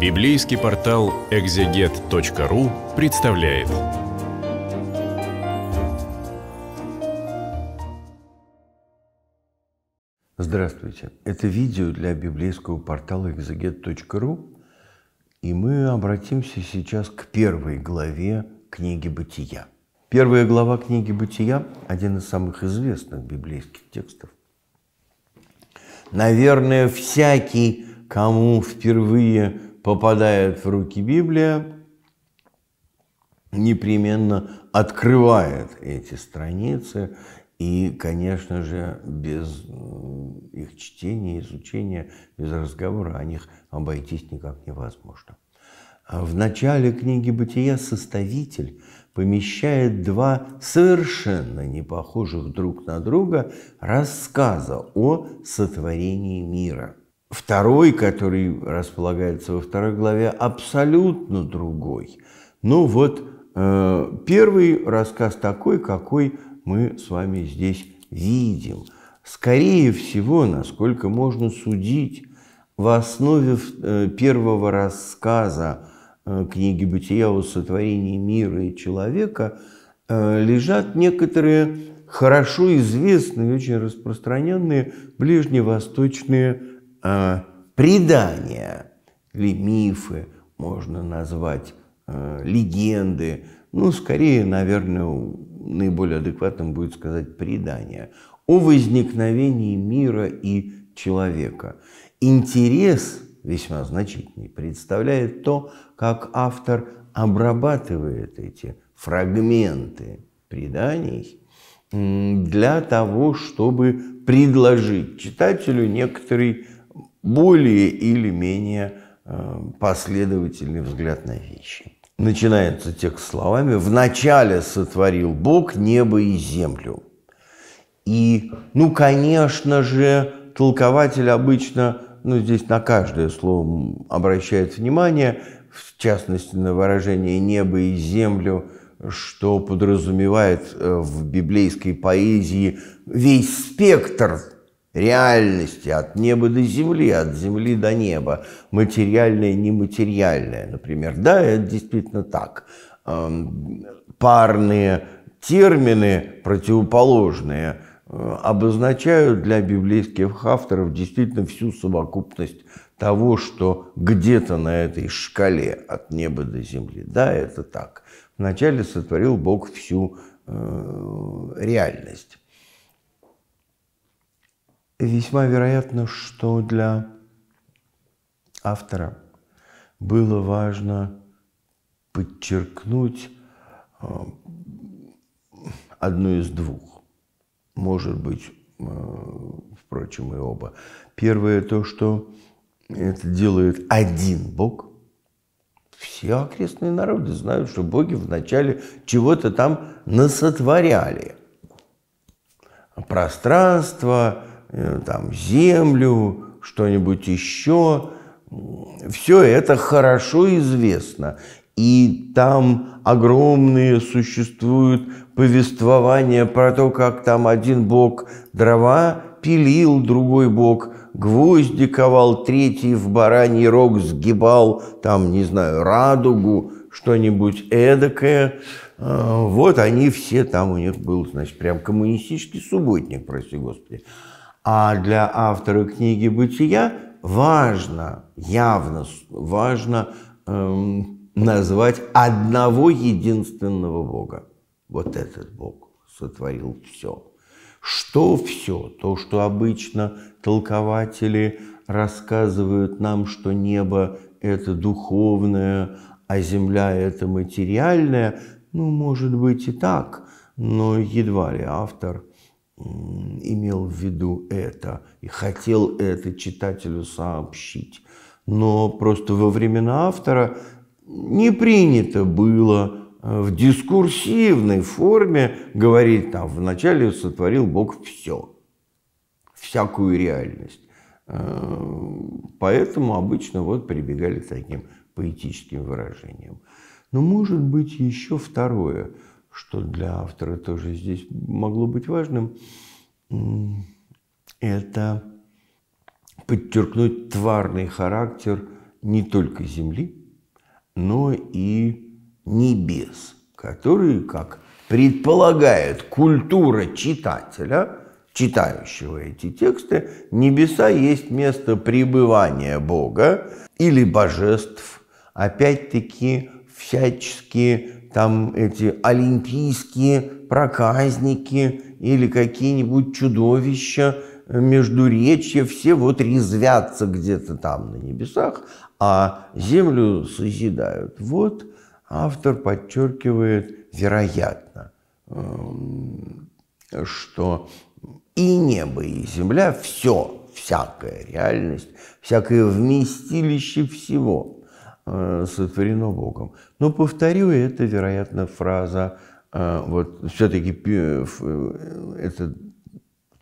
Библейский портал экзегет.ру представляет. Здравствуйте! Это видео для библейского портала экзегет.ру, и мы обратимся сейчас к первой главе книги «Бытия». Первая глава книги «Бытия» – один из самых известных библейских текстов. Наверное, всякий, кому впервые попадает в руки Библия, непременно открывает эти страницы, и, конечно же, без их чтения, изучения, без разговора о них обойтись никак невозможно. В начале книги «Бытия» составитель помещает два совершенно не похожих друг на друга рассказа о сотворении мира – Второй, который располагается во второй главе, абсолютно другой. Ну вот э, первый рассказ такой, какой мы с вами здесь видим. Скорее всего, насколько можно судить, в основе э, первого рассказа э, книги «Бытия о сотворении мира и человека» э, лежат некоторые хорошо известные, очень распространенные ближневосточные а, предания или мифы, можно назвать а, легенды. Ну, скорее, наверное, наиболее адекватным будет сказать предания о возникновении мира и человека. Интерес весьма значительный представляет то, как автор обрабатывает эти фрагменты преданий для того, чтобы предложить читателю некоторый более или менее э, последовательный взгляд на вещи. Начинается текст словами «Вначале сотворил Бог небо и землю». И, ну, конечно же, толкователь обычно, ну, здесь на каждое слово обращает внимание, в частности, на выражение «небо и землю», что подразумевает э, в библейской поэзии весь спектр реальности от неба до земли, от земли до неба, материальное и нематериальное, например. Да, это действительно так. Эм, парные термины противоположные э, обозначают для библейских авторов действительно всю совокупность того, что где-то на этой шкале от неба до земли. Да, это так. Вначале сотворил Бог всю э, реальность. Весьма вероятно, что для автора было важно подчеркнуть э, одну из двух. Может быть, э, впрочем, и оба. Первое то, что это делает один Бог. Все окрестные народы знают, что боги вначале чего-то там насотворяли. Пространство, Э, там, землю, что-нибудь еще. Все это хорошо известно. И там огромные существуют повествования про то, как там один бог дрова пилил, другой бог гвозди ковал, третий в бараний рог сгибал, там, не знаю, радугу, что-нибудь эдакое. А, вот они все там, у них был, значит, прям коммунистический субботник, прости господи. А для автора книги «Бытия» важно, явно важно эм, назвать одного единственного Бога. Вот этот Бог сотворил все. Что все? То, что обычно толкователи рассказывают нам, что небо – это духовное, а земля – это материальное, ну, может быть и так, но едва ли автор – имел в виду это и хотел это читателю сообщить. Но просто во времена автора не принято было э, в дискурсивной форме говорить там «вначале сотворил Бог все», всякую реальность. Э, поэтому обычно вот прибегали к таким поэтическим выражениям. Но может быть еще второе – что для автора тоже здесь могло быть важным, это подчеркнуть тварный характер не только Земли, но и небес, которые, как предполагает культура читателя, читающего эти тексты, небеса есть место пребывания Бога или божеств, опять-таки всячески там эти олимпийские проказники или какие-нибудь чудовища, между междуречья, все вот резвятся где-то там на небесах, а землю созидают. Вот автор подчеркивает, вероятно, эм, что и небо, и земля – все, всякая реальность, всякое вместилище всего э, сотворено Богом. Но, повторю, это, вероятно, фраза, а, вот все-таки этот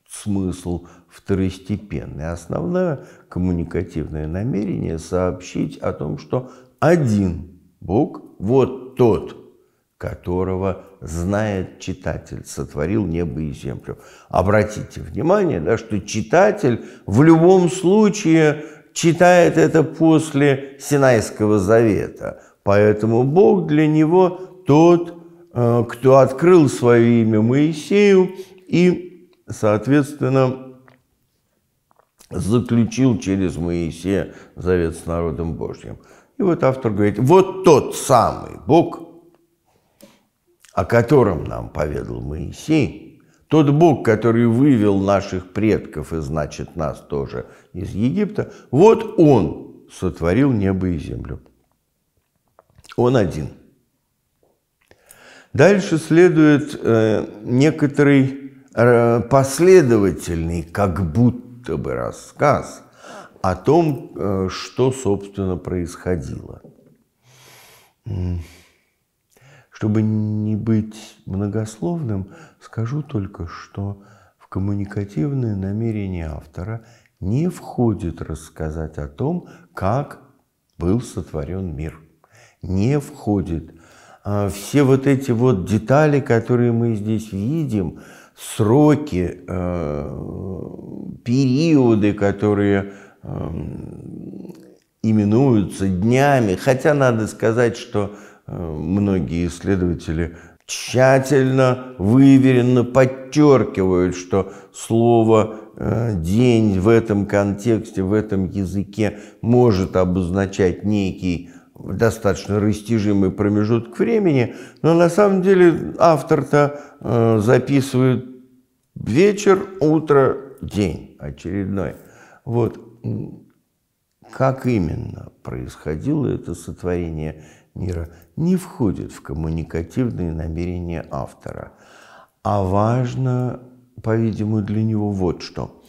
смысл второстепенный. Основное коммуникативное намерение сообщить о том, что один Бог, вот тот, которого знает читатель, сотворил небо и землю. Обратите внимание, да, что читатель в любом случае читает это после Синайского завета. Поэтому Бог для него тот, э, кто открыл свое имя Моисею и, соответственно, заключил через Моисея завет с народом Божьим. И вот автор говорит, вот тот самый Бог, о котором нам поведал Моисей, тот Бог, который вывел наших предков и, значит, нас тоже из Египта, вот Он сотворил небо и землю. Он один. Дальше следует э, некоторый э, последовательный, как будто бы рассказ о том, э, что, собственно, происходило. Чтобы не быть многословным, скажу только, что в коммуникативное намерение автора не входит рассказать о том, как был сотворен мир не входит. А все вот эти вот детали, которые мы здесь видим, сроки, э, периоды, которые э, именуются днями, хотя надо сказать, что э, многие исследователи тщательно, выверенно подчеркивают, что слово «день» в этом контексте, в этом языке может обозначать некий достаточно растяжимый промежуток времени, но на самом деле автор-то э, записывает вечер, утро, день очередной. Вот как именно происходило это сотворение мира, не входит в коммуникативные намерения автора. А важно, по-видимому, для него вот что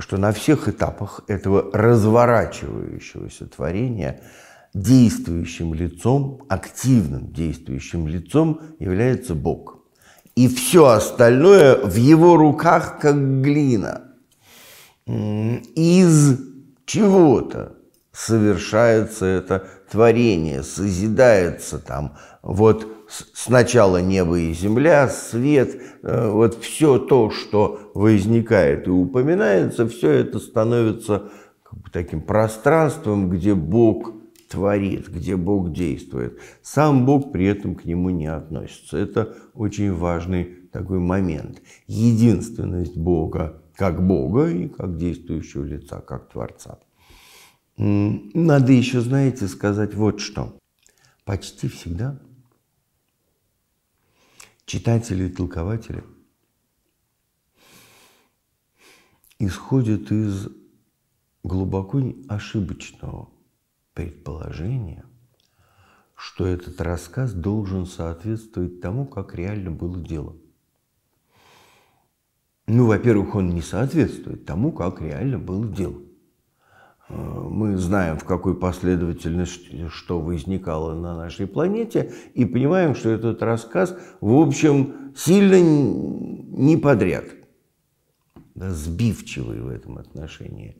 что на всех этапах этого разворачивающегося творения действующим лицом, активным действующим лицом является Бог. И все остальное в его руках, как глина, из чего-то, совершается это творение, созидается там вот сначала небо и земля, свет, э, вот все то, что возникает и упоминается, все это становится как бы таким пространством, где Бог творит, где Бог действует. Сам Бог при этом к нему не относится. Это очень важный такой момент. Единственность Бога как Бога и как действующего лица, как Творца. Надо еще, знаете, сказать вот что. Почти всегда читатели и толкователи исходят из глубоко ошибочного предположения, что этот рассказ должен соответствовать тому, как реально было дело. Ну, во-первых, он не соответствует тому, как реально было дело. Мы знаем, в какой последовательности что возникало на нашей планете, и понимаем, что этот рассказ, в общем, сильно не подряд, да, сбивчивый в этом отношении.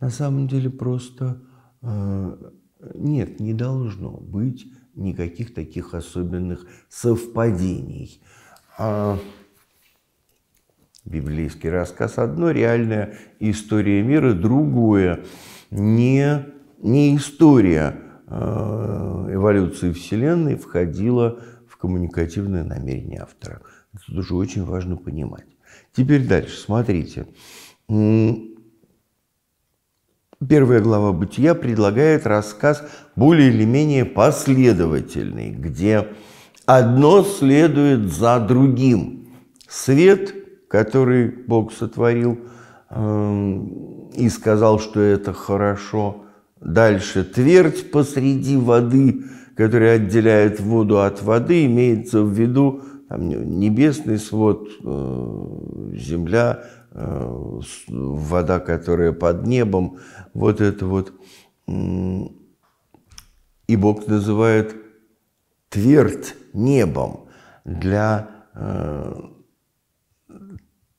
На самом деле просто э, нет, не должно быть никаких таких особенных совпадений. А библейский рассказ одно, реальная история мира другое не, не история э, эволюции Вселенной входила в коммуникативное намерение автора. Это тоже очень важно понимать. Теперь дальше, смотрите. Первая глава «Бытия» предлагает рассказ более или менее последовательный, где одно следует за другим. Свет, который Бог сотворил – Эм, и сказал, что это хорошо. Дальше твердь посреди воды, которая отделяет воду от воды, имеется в виду там, небесный свод, э, земля, э, вода, которая под небом, вот это вот. И Бог называет твердь небом для э,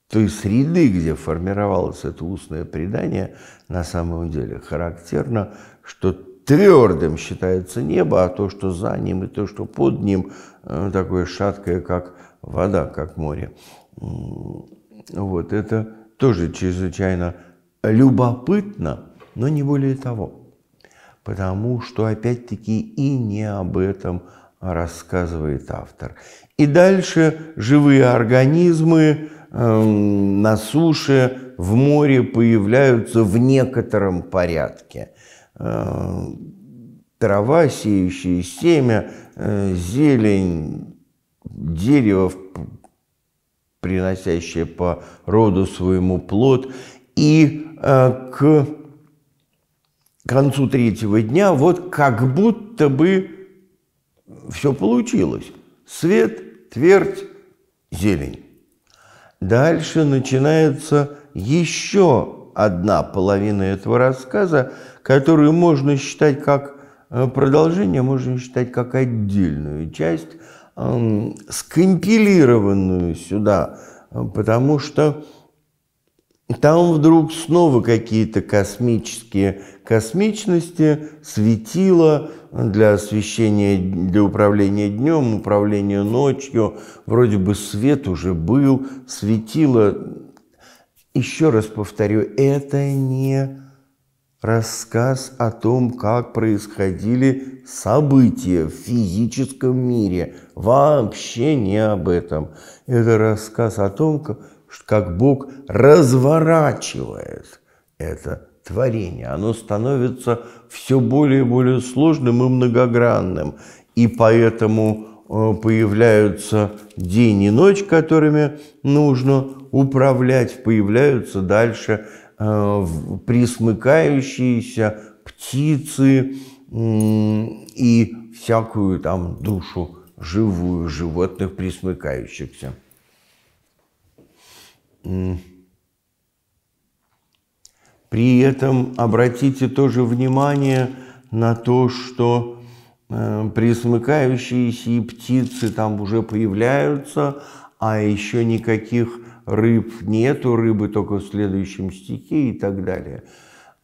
той среды, где формировалось это устное предание, на самом деле характерно, что твердым считается небо, а то, что за ним и то, что под ним, э, такое шаткое, как вода, как море. Вот это тоже чрезвычайно любопытно, но не более того. Потому что, опять-таки, и не об этом рассказывает автор. И дальше живые организмы Эм, на суше, в море появляются в некотором порядке. Э, трава, сеющие семя, э, зелень, дерево, приносящее по роду своему плод. И э, к концу третьего дня вот как будто бы все получилось. Свет, твердь, зелень. Дальше начинается еще одна половина этого рассказа, которую можно считать как э, продолжение, можно считать как отдельную часть, скомпилированную сюда, э, потому что там вдруг снова какие-то космические космичности, светила, для освещения, для управления днем, управления ночью. Вроде бы свет уже был, светило. Еще раз повторю, это не рассказ о том, как происходили события в физическом мире. Вообще не об этом. Это рассказ о том, как Бог разворачивает это творение, оно становится все более и более сложным и многогранным. И поэтому э, появляются день и ночь, которыми нужно управлять, появляются дальше э, присмыкающиеся птицы и всякую там душу живую животных присмыкающихся. При этом обратите тоже внимание на то, что э, присмыкающиеся и птицы там уже появляются, а еще никаких рыб нету, рыбы только в следующем стихе и так далее.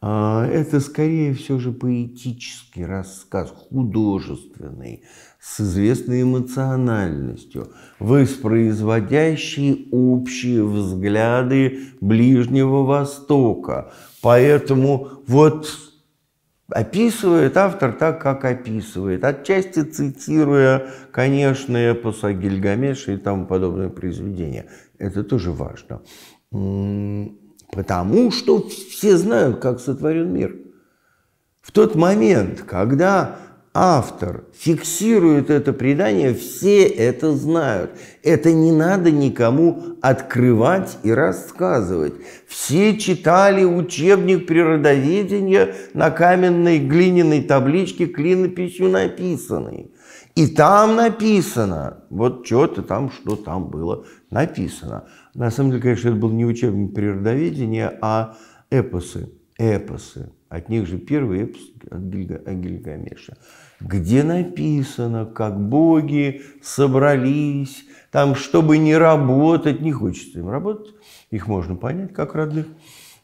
А, это скорее все же поэтический рассказ, художественный, с известной эмоциональностью, воспроизводящий общие взгляды Ближнего Востока, Поэтому вот описывает автор так, как описывает, отчасти цитируя, конечно, эпоса Гильгамеша и тому подобное произведение. Это тоже важно. Потому что все знают, как сотворен мир. В тот момент, когда автор фиксирует это предание, все это знают. Это не надо никому открывать и рассказывать. Все читали учебник природоведения на каменной глиняной табличке клинописью написанной. И там написано, вот что-то там, что там было написано. На самом деле, конечно, это был не учебник природоведения, а эпосы. Эпосы. От них же первый эпос от Гильгамеша, где написано, как боги собрались, там, чтобы не работать, не хочется им работать, их можно понять, как родных.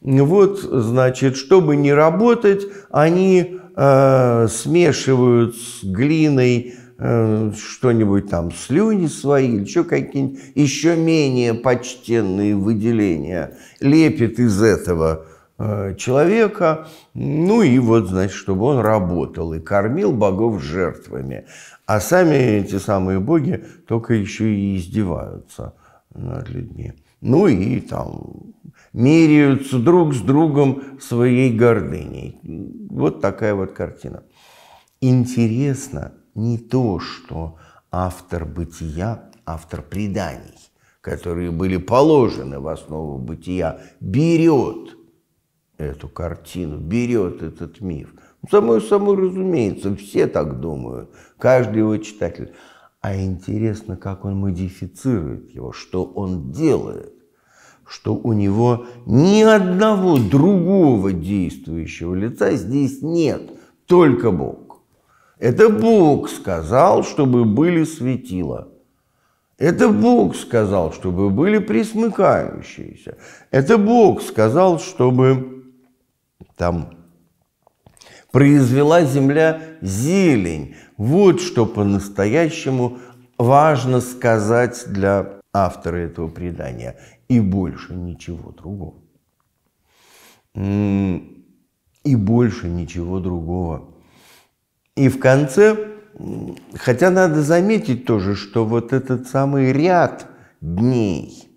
Вот, значит, чтобы не работать, они э, смешивают с глиной э, что-нибудь там, слюни свои, еще какие-нибудь еще менее почтенные выделения, лепят из этого Э, человека, ну и вот, значит, чтобы он работал и кормил богов жертвами. А сами эти самые боги только еще и издеваются над людьми. Ну и там меряются друг с другом своей гордыней. Вот такая вот картина. Интересно не то, что автор бытия, автор преданий, которые были положены в основу бытия, берет – эту картину, берет этот миф. Ну, самое собой разумеется, все так думают, каждый его читатель. А интересно, как он модифицирует его, что он делает, что у него ни одного другого действующего лица здесь нет, только Бог. Это Бог сказал, чтобы были светила. Это Бог сказал, чтобы были присмыкающиеся. Это Бог сказал, чтобы там произвела земля зелень. Вот что по-настоящему важно сказать для автора этого предания. И больше ничего другого. И больше ничего другого. И в конце, хотя надо заметить тоже, что вот этот самый ряд дней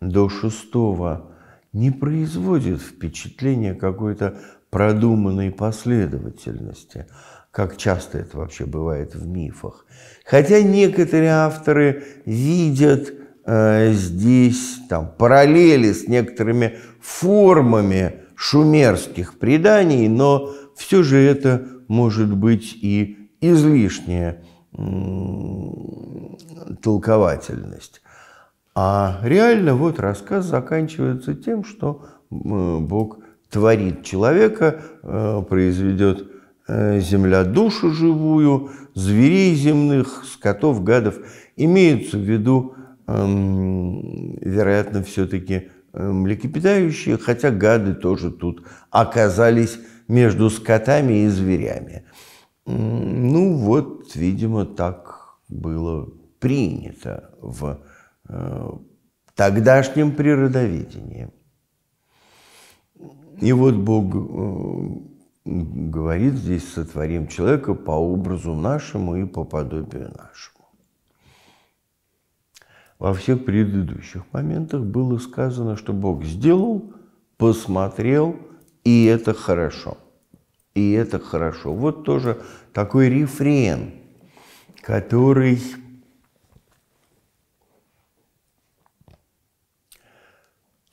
до шестого не производит впечатления какой-то продуманной последовательности, как часто это вообще бывает в мифах. Хотя некоторые авторы видят э, здесь там, параллели с некоторыми формами шумерских преданий, но все же это может быть и излишняя толковательность. А реально вот рассказ заканчивается тем, что э, Бог творит человека, э, произведет э, земля душу живую, зверей земных, скотов, гадов. Имеются в виду, эм, вероятно, все-таки млекопитающие, хотя гады тоже тут оказались между скотами и зверями. Ну вот, видимо, так было принято в Э, тогдашним природоведением. И вот Бог э, говорит здесь, сотворим человека по образу нашему и по подобию нашему. Во всех предыдущих моментах было сказано, что Бог сделал, посмотрел, и это хорошо. И это хорошо. Вот тоже такой рефрен, который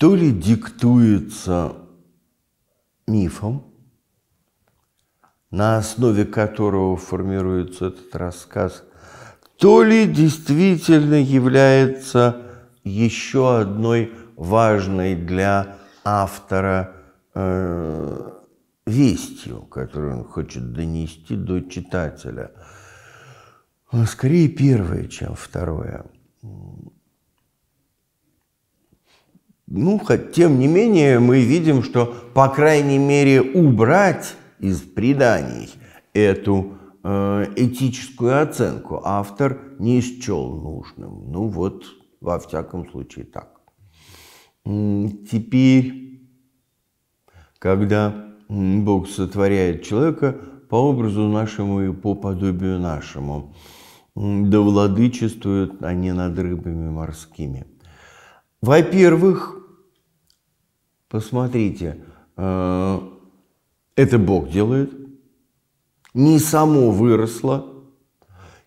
то ли диктуется мифом, на основе которого формируется этот рассказ, то ли действительно является еще одной важной для автора э, вестью, которую он хочет донести до читателя. Скорее первое, чем второе. Ну, хоть тем не менее, мы видим, что, по крайней мере, убрать из преданий эту э, этическую оценку автор не счел нужным. Ну вот, во всяком случае, так. Теперь, когда Бог сотворяет человека по образу нашему и по подобию нашему, да владычествуют они над рыбами морскими. Во-первых, Посмотрите, э, это Бог делает, не само выросло,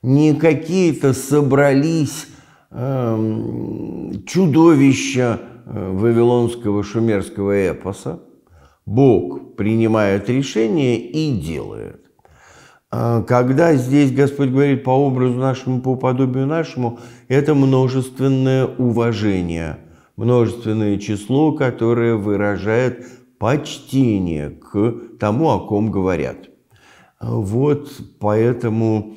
не какие-то собрались эм, чудовища э, вавилонского шумерского эпоса. Бог принимает решение и делает. А когда здесь Господь говорит по образу нашему, по подобию нашему, это множественное уважение – множественное число, которое выражает почтение к тому, о ком говорят. Вот поэтому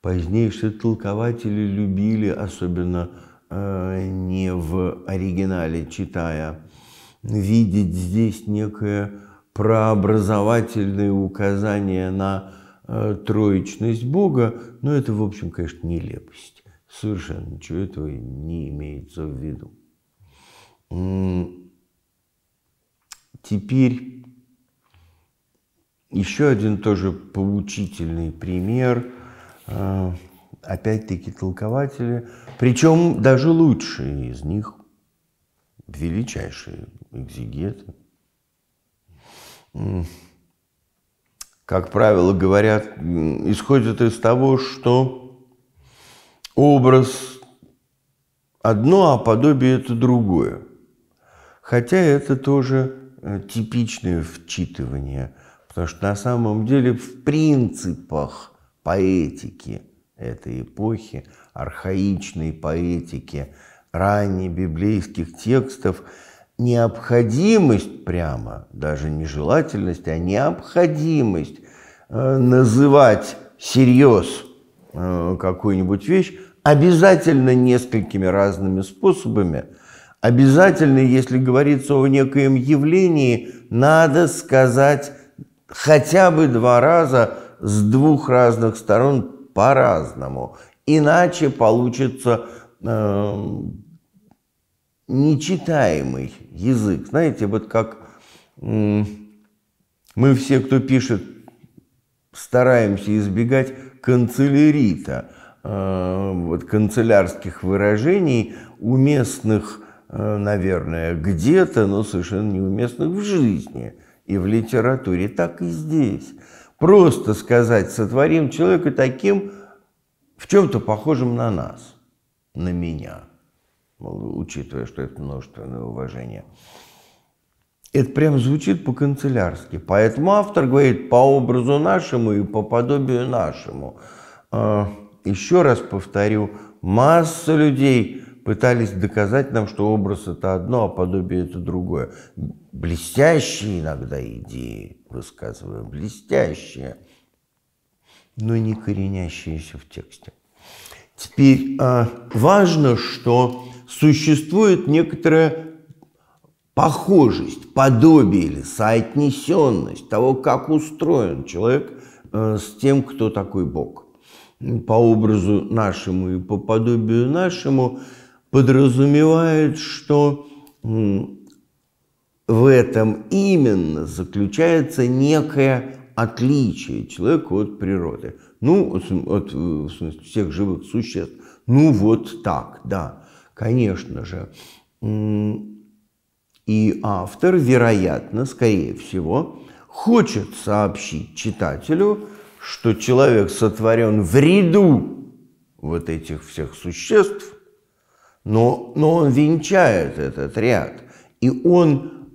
позднейшие толкователи любили, особенно э, не в оригинале читая, видеть здесь некое прообразовательное указание на э, троечность Бога, но это, в общем, конечно, нелепость. Совершенно ничего этого не имеется в виду. Теперь еще один тоже поучительный пример. А, опять-таки толкователи, причем даже лучшие из них, величайшие экзигеты, как правило, говорят, исходят из того, что образ одно, а подобие это другое. Хотя это тоже э, типичное вчитывание, потому что на самом деле в принципах поэтики этой эпохи, архаичной поэтики, библейских текстов, необходимость прямо, даже не желательность, а необходимость э, называть серьез – Э, какую-нибудь вещь, обязательно несколькими разными способами, обязательно, если говорится о некоем явлении, надо сказать хотя бы два раза с двух разных сторон по-разному. Иначе получится э, нечитаемый язык. Знаете, вот как э, мы все, кто пишет, стараемся избегать канцелярита, э, вот канцелярских выражений, уместных, э, наверное, где-то, но совершенно неуместных в жизни и в литературе, так и здесь. Просто сказать, сотворим человека таким, в чем-то похожим на нас, на меня, учитывая, что это множественное уважение. Это прям звучит по-канцелярски. Поэтому автор говорит по образу нашему и по подобию нашему. А, еще раз повторю, масса людей пытались доказать нам, что образ это одно, а подобие это другое. Блестящие иногда идеи, высказываю, блестящие, но не коренящиеся в тексте. Теперь а, важно, что существует некоторая похожесть, подобие или соотнесенность того, как устроен человек э, с тем, кто такой Бог. По образу нашему и по подобию нашему подразумевает, что в этом именно заключается некое отличие человека от природы. Ну, от, э, в смысле, всех живых существ. Ну, вот так, да, конечно же. И автор, вероятно, скорее всего, хочет сообщить читателю, что человек сотворен в ряду вот этих всех существ, но, но он венчает этот ряд. И он,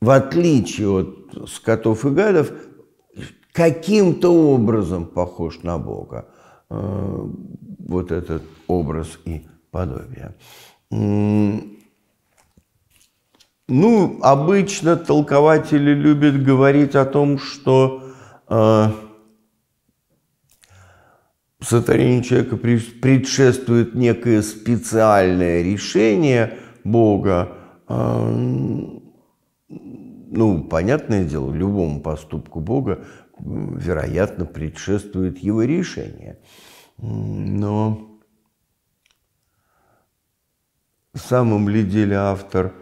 в отличие от скотов и гадов, каким-то образом похож на Бога. Э, вот этот образ и подобие. Ну, обычно толкователи любят говорить о том, что э, сотворению человека предшествует некое специальное решение Бога. Э, ну, понятное дело, любому поступку Бога, вероятно, предшествует его решение. Но в самом ли деле автор –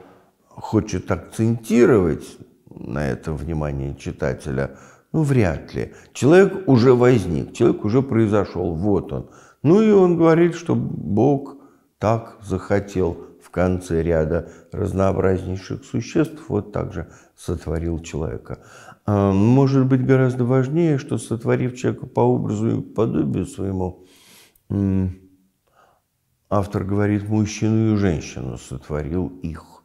хочет акцентировать на этом внимание читателя, ну, вряд ли. Человек уже возник, человек уже произошел, вот он. Ну и он говорит, что Бог так захотел в конце ряда разнообразнейших существ, вот так же сотворил человека. А, может быть, гораздо важнее, что сотворив человека по образу и подобию своему, автор говорит, мужчину и женщину сотворил их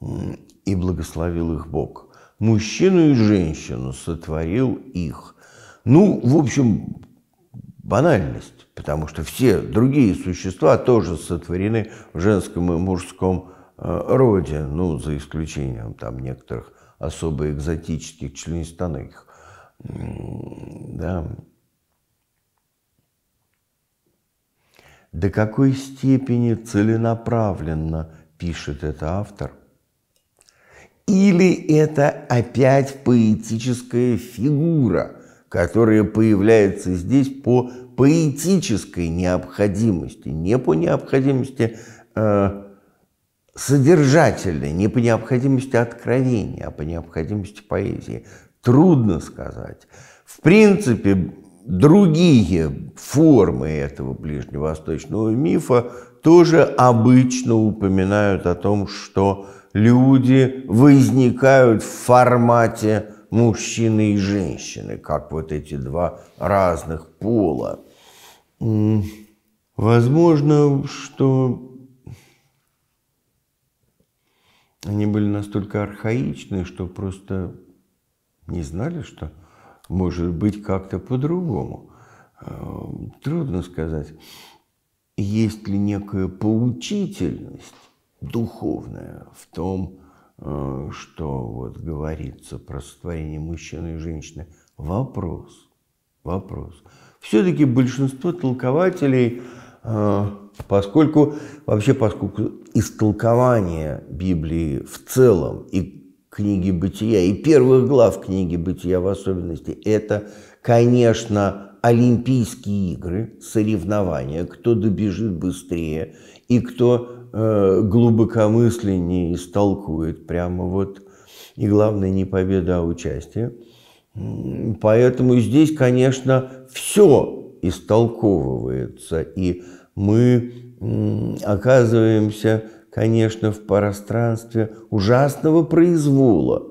и благословил их Бог. Мужчину и женщину сотворил их. Ну, в общем, банальность, потому что все другие существа тоже сотворены в женском и мужском э, роде, ну, за исключением там некоторых особо экзотических членистоногих. Да. До какой степени целенаправленно пишет это автор, или это опять поэтическая фигура, которая появляется здесь по поэтической необходимости, не по необходимости э, содержательной, не по необходимости откровения, а по необходимости поэзии. Трудно сказать. В принципе, другие формы этого ближневосточного мифа тоже обычно упоминают о том, что люди возникают в формате мужчины и женщины, как вот эти два разных пола. Возможно, что они были настолько архаичны, что просто не знали, что может быть как-то по-другому. Э, трудно сказать. Есть ли некая поучительность духовное в том, э, что вот говорится про сотворение мужчины и женщины. Вопрос. Вопрос. Все-таки большинство толкователей, э, поскольку вообще поскольку истолкование Библии в целом и книги бытия, и первых глав книги бытия в особенности, это, конечно, Олимпийские игры, соревнования, кто добежит быстрее и кто э, глубокомысленнее истолкует прямо вот. И главное не победа, а участие. Поэтому здесь, конечно, все истолковывается. И мы оказываемся, конечно, в пространстве ужасного произвола,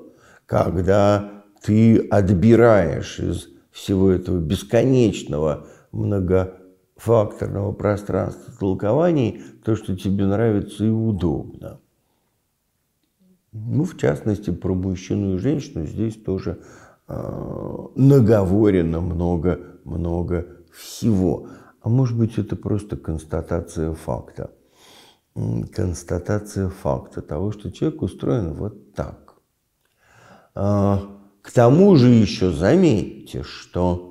когда ты отбираешь из всего этого бесконечного много факторного пространства толкований то, что тебе нравится и удобно. Ну, в частности, про мужчину и женщину здесь тоже э, наговорено много-много всего. А может быть, это просто констатация факта. Констатация факта того, что человек устроен вот так. Э, к тому же еще заметьте, что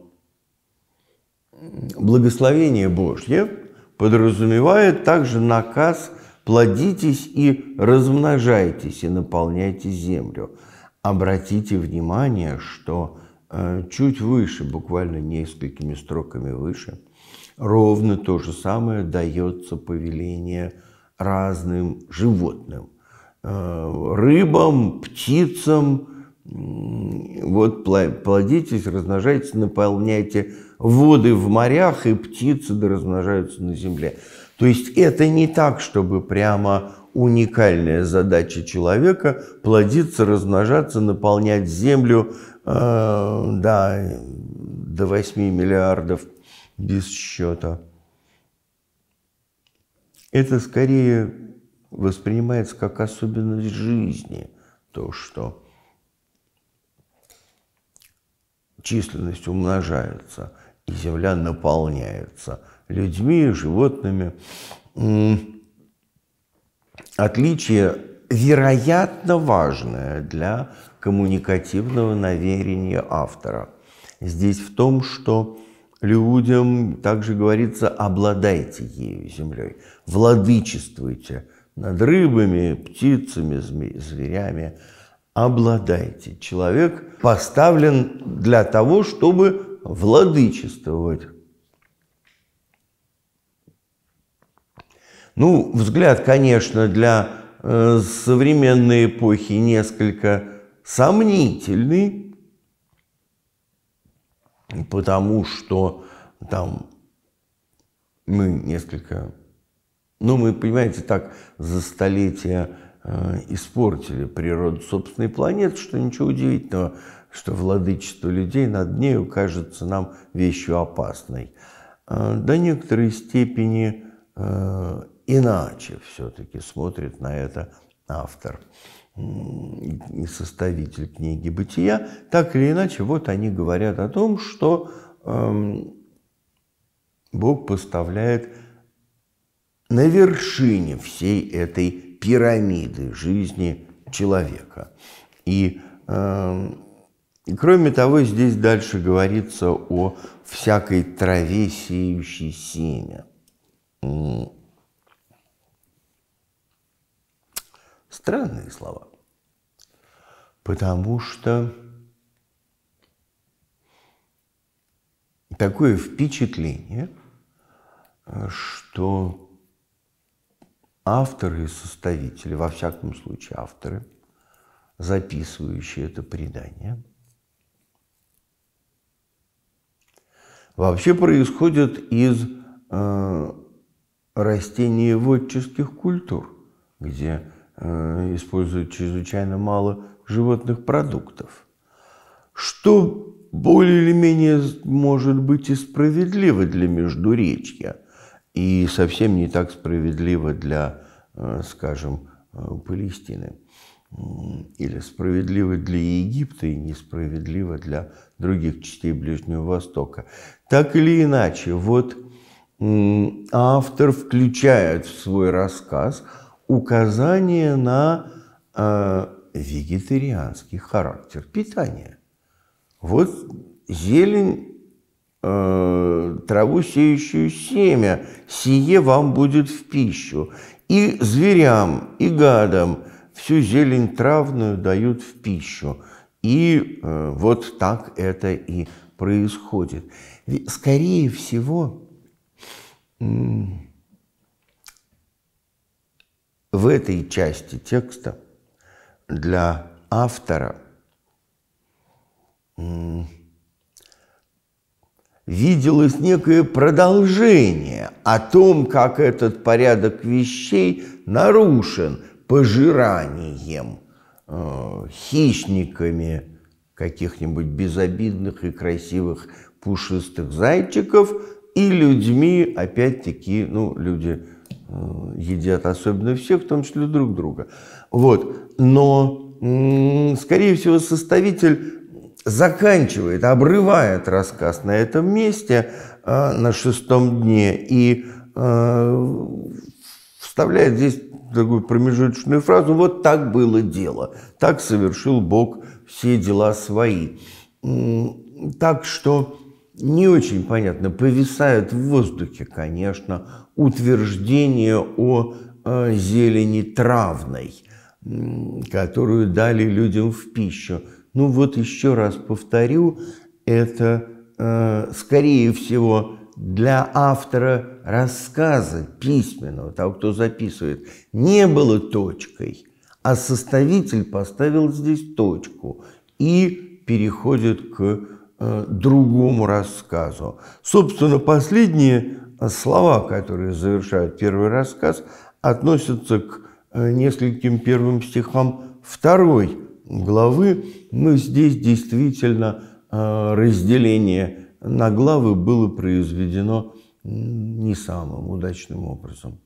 благословение Божье подразумевает также наказ «плодитесь и размножайтесь и наполняйте землю». Обратите внимание, что э, чуть выше, буквально несколькими строками выше, ровно то же самое дается повеление разным животным э, – рыбам, птицам, вот плодитесь, размножайтесь, наполняйте воды в морях, и птицы да размножаются на земле. То есть это не так, чтобы прямо уникальная задача человека – плодиться, размножаться, наполнять землю э, да, до 8 миллиардов без счета. Это скорее воспринимается как особенность жизни, то, что численность умножается, и земля наполняется людьми, животными. Отличие вероятно важное для коммуникативного наверения автора. Здесь в том, что людям также говорится «обладайте ею землей», «владычествуйте над рыбами, птицами, зверями» обладайте. Человек поставлен для того, чтобы владычествовать. Ну, взгляд, конечно, для э, современной эпохи несколько сомнительный, потому что там мы несколько, ну, мы, понимаете, так за столетия Э, испортили природу собственной планеты, что ничего удивительного, что владычество людей над нею кажется нам вещью опасной. Э, до некоторой степени э, иначе все-таки смотрит на это автор и составитель книги «Бытия». Так или иначе, вот они говорят о том, что эм, Бог поставляет на вершине всей этой пирамиды жизни человека. И, э, и кроме того, здесь дальше говорится о всякой траве, сеющей семя. Странные слова. Потому что такое впечатление, э, что авторы и составители, во всяком случае авторы, записывающие это предание, вообще происходят из э, растениеводческих культур, где э, используют чрезвычайно мало животных продуктов. Что более или менее может быть и справедливо для Междуречья – и совсем не так справедливо для, э, скажем, э, Палестины. Или справедливо для Египта и несправедливо для других частей Ближнего Востока. Так или иначе, вот автор включает в свой рассказ указание на э, вегетарианский характер питания. Вот зелень Э, траву, сеющую семя, сие вам будет в пищу. И зверям, и гадам всю зелень травную дают в пищу. И э, вот так это и происходит. Скорее всего, в этой части текста для автора – виделось некое продолжение о том, как этот порядок вещей нарушен пожиранием э, хищниками каких-нибудь безобидных и красивых пушистых зайчиков и людьми, опять-таки, ну, люди э, едят особенно всех, в том числе друг друга. Вот, но, э, скорее всего, составитель заканчивает, обрывает рассказ на этом месте, а, на шестом дне, и а, вставляет здесь такую промежуточную фразу «Вот так было дело, так совершил Бог все дела свои». Так что не очень понятно, повисает в воздухе, конечно, утверждение о а, зелени травной, которую дали людям в пищу – ну вот еще раз повторю, это, э, скорее всего, для автора рассказа письменного, того, кто записывает, не было точкой, а составитель поставил здесь точку и переходит к э, другому рассказу. Собственно, последние э, слова, которые завершают первый рассказ, относятся к э, нескольким первым стихам второй главы, мы здесь действительно э, разделение на главы было произведено не самым удачным образом.